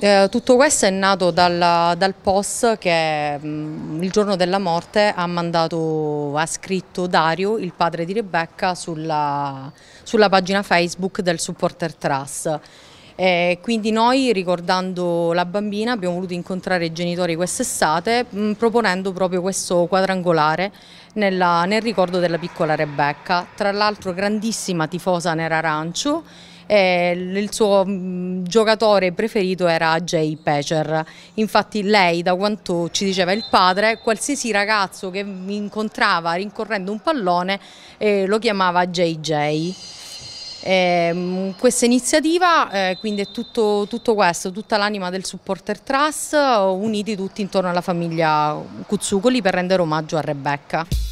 Eh, tutto questo è nato dal, dal POS che mh, mm, il giorno della morte ha, mandato, ha scritto Dario, il padre di Rebecca, sulla, sulla pagina Facebook del Supporter Trust. Eh, quindi noi ricordando la bambina abbiamo voluto incontrare i genitori quest'estate mm, proponendo proprio questo quadrangolare nella, nel ricordo della piccola Rebecca, tra l'altro grandissima tifosa nerarancio eh, il suo mm, giocatore preferito era Jay Pecher. Infatti lei, da quanto ci diceva il padre, qualsiasi ragazzo che incontrava rincorrendo un pallone eh, lo chiamava JJ. Eh, questa iniziativa eh, quindi è tutto, tutto questo, tutta l'anima del supporter trust uniti tutti intorno alla famiglia Cuzzucoli per rendere omaggio a Rebecca.